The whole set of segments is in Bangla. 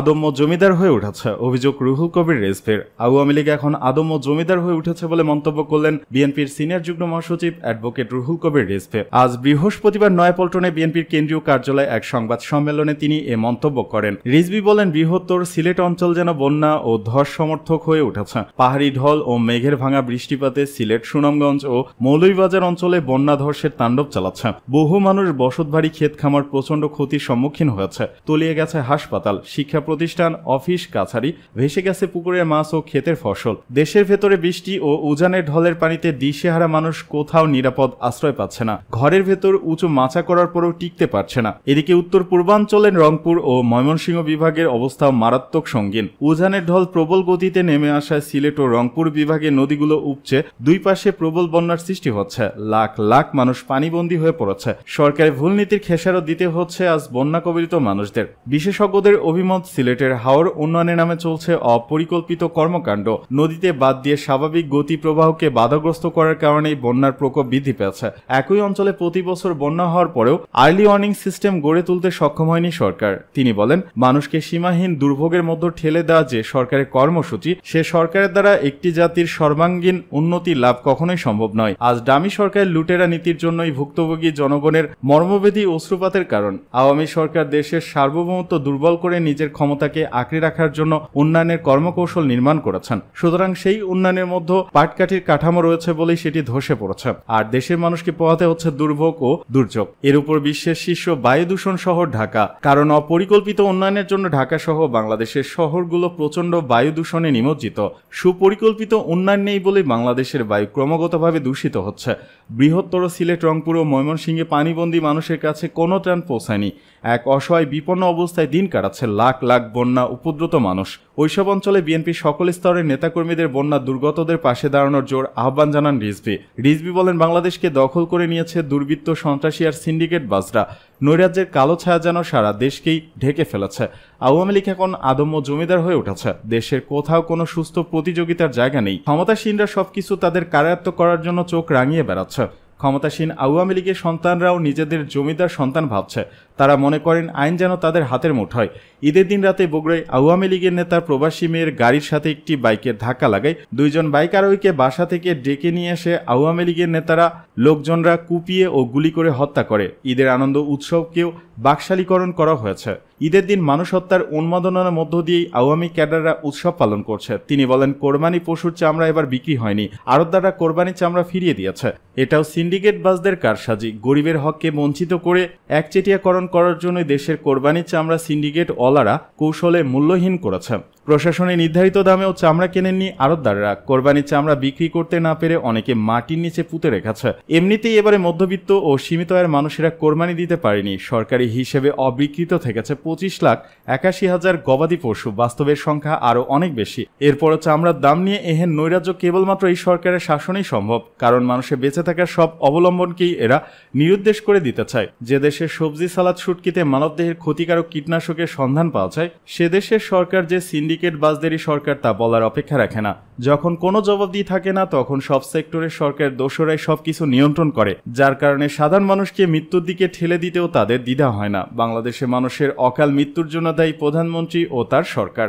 আদম্য জমিদার হয়ে উঠেছে অভিযোগ রুহুল কবির রেজভির আওয়ামী লীগ এখন আদম্য জমিদার হয়ে উঠেছে বলে মন্তব্য করলেন বিএনপির সিনিয়র যুগ্ম মহাসচিব অ্যাডভোকেট রুহুল কবির রেজভি আজ বৃহস্পতিবার নয়াপল্টনে বিএনপির কেন্দ্রীয় কার্যালয়ে এক সংবাদ সম্মেলনে তিনি এ মন্তব্য করেন রিজবি বলেন বৃহত্তর সিলেট অঞ্চল যেন বন্যা ও ধস সমর্থক হয়ে উঠেছে পাহাড়ি ঢল ও মেঘের ভাঙা বৃষ্টিপাতে সিলেট সুনামগঞ্জ ও মৌলভীবাজার অঞ্চলে বন্যা ধসের তাণ্ডব চালাচ্ছে বহু মানুষ বসতবাড়ি ক্ষেত খামার প্রচণ্ড ক্ষতির সম্মুখীন হয়েছে তলিয়ে গেছে হাসপাতাল শিক্ষা প্রতিষ্ঠান অফিস কাছারি ভেসে গেছে পুকুরের মাছ ও ক্ষেতের ফসল দেশের ভেতরে বৃষ্টি ও উজানের ঢলের পানিতে দিশেহারা মানুষ কোথাও নিরাপদ আশ্রয় পাচ্ছে না ঘরের ভেতর উঁচু মাচা করার পরও টিকতে পারছে না এদিকে উত্তর পূর্বাঞ্চলের রংপুর ও ময়মনসিংহ বিভাগের অবস্থা মারাত্মক সঙ্গীন উজানের ঢল প্রবল গতিতে নেমে আসায় সিলেট ও রংপুর বিভাগে নদীগুলো উপচে দুই পাশে প্রবল বন্যার সৃষ্টি হচ্ছে লাখ লাখ মানুষ পানিবন্দী হয়ে পড়েছে সরকারের ভুল নীতির খেসারও দিতে হচ্ছে আজ বন্যা কবলিত মানুষদের বিশেষজ্ঞদের অভিমত সিলেটের হাওর উন্নয়নের নামে চলছে অপরিকল্পিত কর্মকাণ্ড নদীতে বাদ দিয়ে স্বাভাবিক গতি প্রবাহকে বাধাগ্রস্ত করার কারণে বন্যার প্রকোপ বৃদ্ধি পেয়েছে একই অঞ্চলে প্রতি বছর বন্যা হওয়ার পরেও আর্লি ওয়ার্নিং সিস্টেম গড়ে তুলতে সক্ষম হয়নি সরকার তিনি বলেন মানুষকে সীমাহীন দুর্ভোগের মধ্যে ঠেলে দেওয়া যে সরকারের কর্মসূচি সে সরকারের দ্বারা একটি জাতির সর্বাঙ্গীন উন্নতি লাভ কখনোই সম্ভব নয় আজ ডামি সরকারের লুটেরা নীতির জন্যই ভুক্তভোগী জনগণের মর্মবেদী অশ্রুপাতের কারণ আওয়ামী সরকার দেশের সার্বভৌমত্ব দুর্বল করে নিজের ক্ষমতাকে আঁকড়ে রাখার জন্য উন্নয়নের কর্মকৌশল নির্মাণ করেছেন সুতরাং সেই উন্নয়নের মধ্যে পাটকাঠির কাঠামো রয়েছে বলেই সেটি ধসে পড়েছে আর দেশের মানুষকে পোহাতে হচ্ছে দুর্ভোগ ও দুর্যোগ এর উপর বিশ্বের শীর্ষ বায়ু দূষণ শহর ঢাকা কারণ অপরিকল্পিত উন্নয়নের জন্য ঢাকা সহ বাংলাদেশের শহরগুলো প্রচণ্ড বায়ু দূষণে নিমজ্জিত সুপরিকল্পিত উন্নয়ন নেই বলে বাংলাদেশের বায়ু ক্রমাগতভাবে দূষিত হচ্ছে বৃহত্তর সিলেট রংপুর ও ময়মনসিংহে পানিবন্দী মানুষের কাছে কোনো ত্রাণ পৌঁছায়নি এক অসহায় বিপন্ন অবস্থায় দিন কাটাচ্ছে লাখ লাখ লাখ বন্যা উপদ্রত মানুষ ওইসব অঞ্চলে বিএনপি সকল স্তরের নেতাকর্মীদের বন্যা দুর্গতদের পাশে দাঁড়ানোর জোর আহ্বান জানান রিজভি রিজভি বলেন বাংলাদেশকে দখল করে নিয়েছে দুর্বৃত্ত সন্ত্রাসী আর সিন্ডিকেট বাজরা নৈরাজ্যের কালো ছায়া যেন সারা দেশকেই ঢেকে ফেলেছে আওয়ামী লীগ এখন আদম্য জমিদার হয়ে উঠেছে দেশের কোথাও কোনো সুস্থ প্রতিযোগিতার জায়গা নেই ক্ষমতাসীনরা সবকিছু তাদের কারায়ত্ত করার জন্য চোখ রাঙিয়ে বেড়াচ্ছে ক্ষমতাসীন আওয়ামী লীগের সন্তানরাও নিজেদের জমিদার সন্তান ভাবছে তারা মনে করেন আইন যেন তাদের হাতের মুঠোয় ঈদের দিন রাতে বগুড়ায় আওয়ামী লীগের নেতা প্রবাসী মেয়ের গাড়ির সাথে একটি বাইকের ধাক্কা লাগায় দুইজন বাইক আরোহীকে বাসা থেকে ডেকে নিয়ে এসে আওয়ামী লীগের নেতারা লোকজনরা কুপিয়ে ও গুলি করে হত্যা করে ঈদের আনন্দ উৎসবকেও বাকশালীকরণ করা হয়েছে ঈদের দিন মানুষ হত্যার উন্মাদনার মধ্য দিয়ে আওয়ামী ক্যাডাররা উৎসব পালন করছে তিনি বলেন কোরবানি পশুর চামড়া এবার বিক্রি হয়নি আরতদাররা কোরবানি চামড়া ফিরিয়ে দিয়েছে এটাও সিন্ডিকেট বাসদের কারসাজি গরিবের হককে বঞ্চিত করে একচেটিয়াকরণ করার জন্য দেশের কোরবানি চামড়া সিন্ডিকেট অলারা কৌশলে মূল্যহীন করেছে প্রশাসনে নির্ধারিত দামেও চামড়া কেনেননি আড়তদাররা কোরবানির চামড়া বিক্রি করতে না পেরে অনেকে মাটির নিচে পুঁতে রেখেছে এমনিতেই এবারে মধ্যবিত্ত ও সীমিত আয়ের মানুষেরা কোরবানি দিতে পারেনি সরকারি হিসেবে অবিকৃত থেকেছে পঁচিশ লাখ একাশি হাজার গবাদি পশু বাস্তবের সংখ্যা আরও অনেক বেশি এরপরও চামড়ার দাম নিয়ে এহেন নৈরাজ্য কেবলমাত্র এই সরকারের শাসনেই সম্ভব কারণ মানুষের বেঁচে থাকার সব অবলম্বনকেই এরা নিরুদ্দেশ করে দিতে চায় যে দেশে সবজি সালাদ শুটকিতে মানবদেহের ক্ষতিকারক কীটনাশকের সন্ধান পাওয়া যায় সে দেশের সরকার যে সিন্ডি সিন্ডিকেটবাজদেরই সরকার তা বলার অপেক্ষা রাখে না যখন কোনো জবাবদিহি থাকে না তখন সব সেক্টরের সরকার দোসরাই সব কিছু নিয়ন্ত্রণ করে যার কারণে সাধারণ মানুষকে মৃত্যুর দিকে ঠেলে দিতেও তাদের দ্বিধা হয় না বাংলাদেশে মানুষের অকাল মৃত্যুর জন্য দায়ী প্রধানমন্ত্রী ও তার সরকার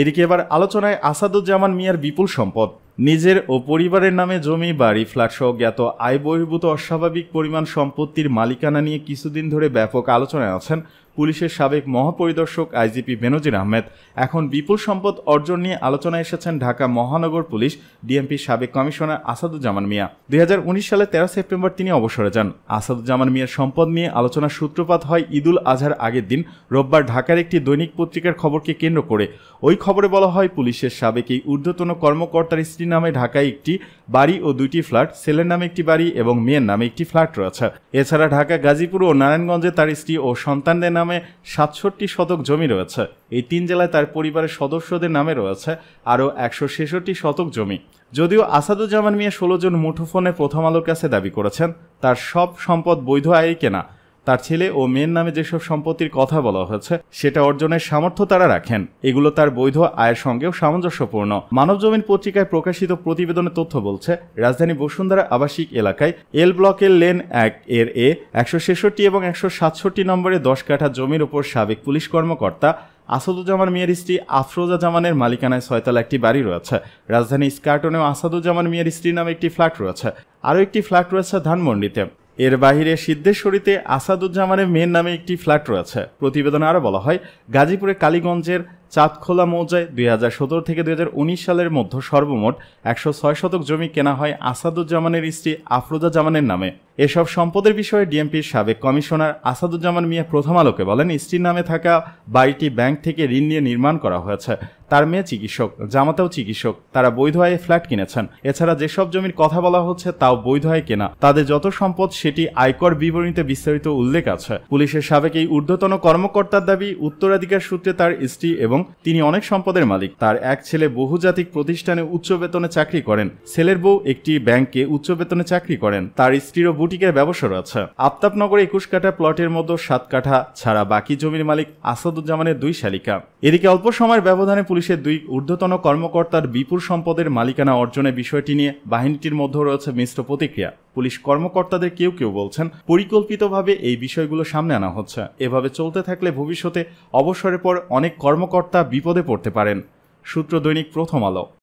এদিকে এবার আলোচনায় আসাদুজ্জামান মিয়ার বিপুল সম্পদ নিজের ও পরিবারের নামে জমি বাড়ি ফ্ল্যাটসহ জ্ঞাত আয় বহির্ভূত অস্বাভাবিক পরিমাণ সম্পত্তির মালিকানা নিয়ে কিছুদিন ধরে ব্যাপক আলোচনায় আছেন পুলিশের সাবেক মহাপরিদর্শক আইজিপি বেনজির আহমেদ এখন বিপুল সম্পদ অর্জন নিয়ে আলোচনায় এসেছেন ঢাকা মহানগর পুলিশ ডিএমপির সাবেক কমিশনার আসাদুজ্জামান মিয়া দুই সালে তেরো সেপ্টেম্বর তিনি অবসরে যান আসাদুজ্জামান মিয়ার সম্পদ নিয়ে আলোচনার সূত্রপাত হয় ঈদুল আজহার আগের দিন রোববার ঢাকার একটি দৈনিক পত্রিকার খবরকে কেন্দ্র করে ওই খবরে বলা হয় পুলিশের সাবেক এই ঊর্ধ্বতন কর্মকর্তার স্ত্রীর নামে ঢাকায় একটি বাড়ি ও দুইটি ফ্ল্যাট ছেলের নামে একটি বাড়ি এবং মেয়ের নামে একটি ফ্ল্যাট রয়েছে এছাড়া ঢাকা গাজীপুর ও নারায়ণগঞ্জে তার স্ত্রী ও সন্তানদের নামে নামে সাতষট্টি শতক জমি রয়েছে এই তিন জেলায় তার পরিবারের সদস্যদের নামে রয়েছে আরও একশো ছেষট্টি শতক জমি যদিও আসাদুজ্জামান মিয়া ষোলো জন মুঠোফোনে প্রথম আলোর কাছে দাবি করেছেন তার সব সম্পদ বৈধ আয় কেনা তার ছেলে ও মেয়ের নামে যেসব সম্পত্তির কথা বলা হয়েছে সেটা অর্জনের সামর্থ্য তারা রাখেন এগুলো তার বৈধ আয়ের সঙ্গেও সামঞ্জস্যপূর্ণ মানবজমিন পত্রিকায় প্রকাশিত প্রতিবেদনের তথ্য বলছে রাজধানী বসুন্ধরা আবাসিক এলাকায় এল ব্লকের লেন এক এর এ একশো ছেষট্টি এবং একশো সাতষট্টি নম্বরে দশ কাঠা জমির ওপর সাবেক পুলিশ কর্মকর্তা আসাদুজ্জামান মিয়ার স্ত্রী আফরোজা জামানের মালিকানায় ছয়তলা একটি বাড়ি রয়েছে রাজধানী স্কার্টনেও আসাদুজ্জামান মিয়ার স্ত্রী নামে একটি ফ্ল্যাট রয়েছে আরও একটি ফ্ল্যাট রয়েছে ধানমন্ডিতে এর বাহিরে সিদ্ধেশ্বরীতে আসাদুজ্জামানের মেয়ের নামে একটি ফ্ল্যাট রয়েছে প্রতিবেদনে আরও বলা হয় গাজীপুরে কালীগঞ্জের চাঁদখোলা মৌজায় দুই থেকে দুই সালের মধ্যে সর্বমোট একশো ছয় শতক জমি কেনা হয় আসাদুজ্জামানের স্ত্রী আফরোজা জামানের নামে এসব সম্পদের বিষয়ে ডিএমপির সাবেক কমিশনার আসাদুজ্জামান মিয়া প্রথম আলোকে বলেন স্ত্রীর নামে থাকা বাড়িটি ব্যাংক থেকে ঋণ নিয়ে নির্মাণ করা হয়েছে তার মেয়ে চিকিৎসক জামাতাও চিকিৎসক তারা বৈধ আয়ে ফ্ল্যাট কিনেছেন এছাড়া যেসব জমির কথা বলা হচ্ছে তাও বৈধ আয়ে কেনা তাদের যত সম্পদ সেটি আয়কর বিবরণীতে বিস্তারিত উল্লেখ আছে পুলিশের সাবেক এই ঊর্ধ্বতন কর্মকর্তার দাবি উত্তরাধিকার সূত্রে তার স্ত্রী এবং তিনি অনেক সম্পদের মালিক তার এক ছেলে বহুজাতিক প্রতিষ্ঠানে উচ্চ বেতনে চাকরি করেন ছেলের বউ একটি ব্যাংকে উচ্চ বেতনে চাকরি করেন তার স্ত্রীরও বুটিকের ব্যবসা রয়েছে আফতাবনগরে একুশ কাঠা প্লটের মতো সাত কাঠা ছাড়া বাকি জমির মালিক আসাদুজ্জামানের দুই শালিকা এদিকে অল্প সময়ের ব্যবধানে পুলিশের দুই ঊর্ধ্বতন কর্মকর্তার বিপুল সম্পদের মালিকানা অর্জনের বিষয়টি নিয়ে বাহিনীটির মধ্যে রয়েছে মিশ্র প্রতিক্রিয়া পুলিশ কর্মকর্তাদের কেউ কেউ বলছেন পরিকল্পিতভাবে এই বিষয়গুলো সামনে আনা হচ্ছে এভাবে চলতে থাকলে ভবিষ্যতে অবসরের পর অনেক কর্মকর্তা বিপদে পড়তে পারেন সূত্র দৈনিক প্রথম আলো